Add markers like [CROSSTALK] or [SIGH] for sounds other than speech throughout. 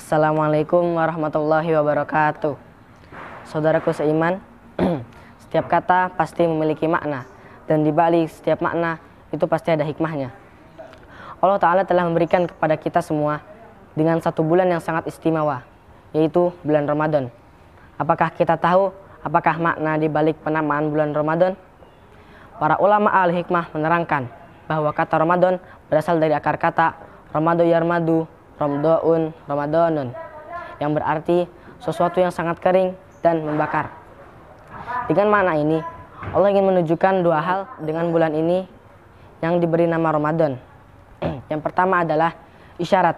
Assalamualaikum warahmatullahi wabarakatuh. Saudaraku seiman, [CLEARS THROAT] setiap kata pasti memiliki makna dan di balik setiap makna itu pasti ada hikmahnya. Allah taala telah memberikan kepada kita semua dengan satu bulan yang sangat istimewa, yaitu bulan Ramadan. Apakah kita tahu apakah makna di balik penamaan bulan Ramadan? Para ulama al-hikmah menerangkan bahwa kata Ramadan berasal dari akar kata Ramadu Yarmadu ramdoun ramadonun yang berarti sesuatu yang sangat kering dan membakar. Dengan mana ini, Allah ingin menunjukkan dua hal dengan bulan ini yang diberi nama Ramadan. [CLEARS THROAT] yang pertama adalah isyarat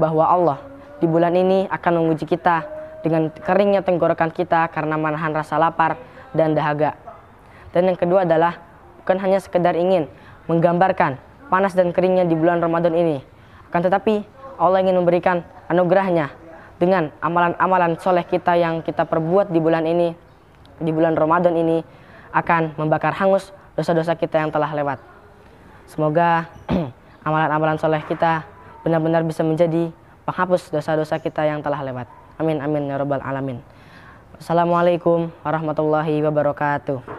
bahwa Allah di bulan ini akan menguji kita dengan keringnya tenggorokan kita karena menahan rasa lapar dan dahaga. Dan yang kedua adalah bukan hanya sekedar ingin menggambarkan panas dan keringnya di bulan Ramadan ini, akan tetapi Allah ingin memberikan anugerahnya dengan amalan-amalan soleh kita yang kita perbuat di bulan ini, di bulan Ramadan ini akan membakar hangus dosa-dosa kita yang telah lewat. Semoga [CLEARS THROAT] amalan-amalan soleh kita benar-benar bisa menjadi penghapus dosa-dosa kita yang telah lewat. Amin, amin, ya Rabbal Alamin. Assalamualaikum warahmatullahi wabarakatuh.